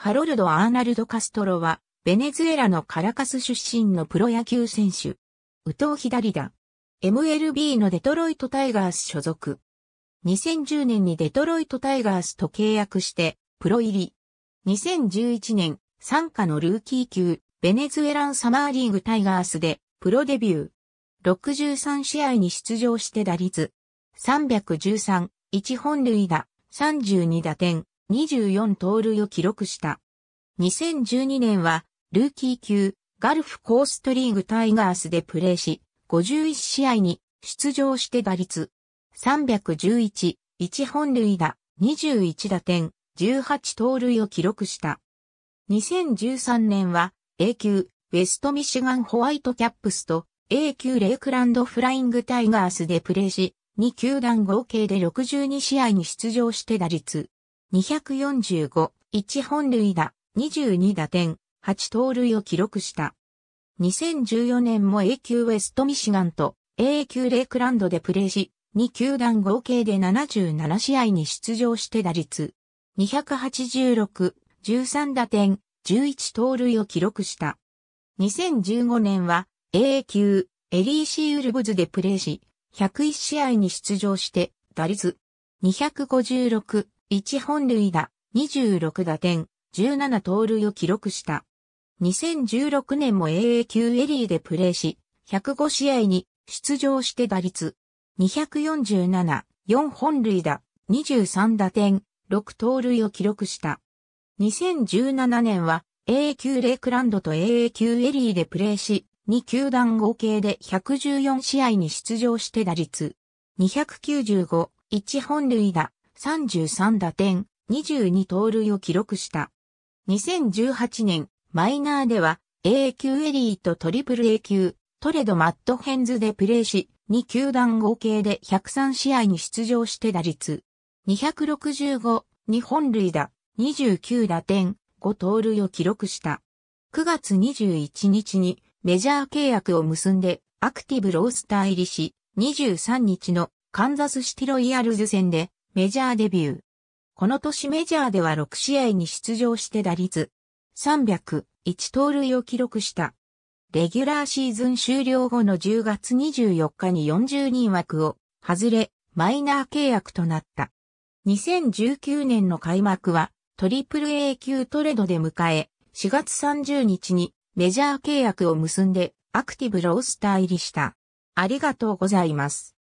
ハロルド・アーナルド・カストロは、ベネズエラのカラカス出身のプロ野球選手。右投左打。MLB のデトロイト・タイガース所属。2010年にデトロイト・タイガースと契約して、プロ入り。2011年、参加のルーキー級、ベネズエランサマーリーグタイガースで、プロデビュー。63試合に出場して打率。313、1本塁打、32打点、24盗塁を記録した。2012年は、ルーキー級、ガルフコーストリーグタイガースでプレーし、51試合に出場して打率311、1本塁打、21打点、18盗塁を記録した。2013年は A 級ウェストミシガンホワイトキャップスと A 級レイクランドフライングタイガースでプレーし、2球団合計で62試合に出場して打率245、1本塁打、22打点、8盗塁を記録した。2014年も A 級ウェストミシガンと A 級レイクランドでプレーし、2球団合計で77試合に出場して打率286、13打点、11盗塁を記録した。2015年は A 級エリーシーウルブズでプレーし、101試合に出場して打率256、1本塁打、26打点、17盗塁を記録した。2016年も AA 級エリーでプレーし、105試合に出場して打率247、4本塁打、23打点、6盗塁を記録した。2017年は AA 級レイクランドと AA 級エリーでプレーし、2球団合計で114試合に出場して打率295、1本塁打、33打点、22盗塁を記録した。2018年、マイナーでは、A 級エリートトリプル A 級、トレドマットヘンズでプレーし、2球団合計で103試合に出場して打率。265、日本塁打、29打点、5盗塁を記録した。9月21日にメジャー契約を結んでアクティブロースター入りし、23日のカンザスシティロイヤルズ戦でメジャーデビュー。この年メジャーでは6試合に出場して打率301盗塁を記録した。レギュラーシーズン終了後の10月24日に40人枠を外れ、マイナー契約となった。2019年の開幕はトリプル a 級トレードで迎え、4月30日にメジャー契約を結んでアクティブロースター入りした。ありがとうございます。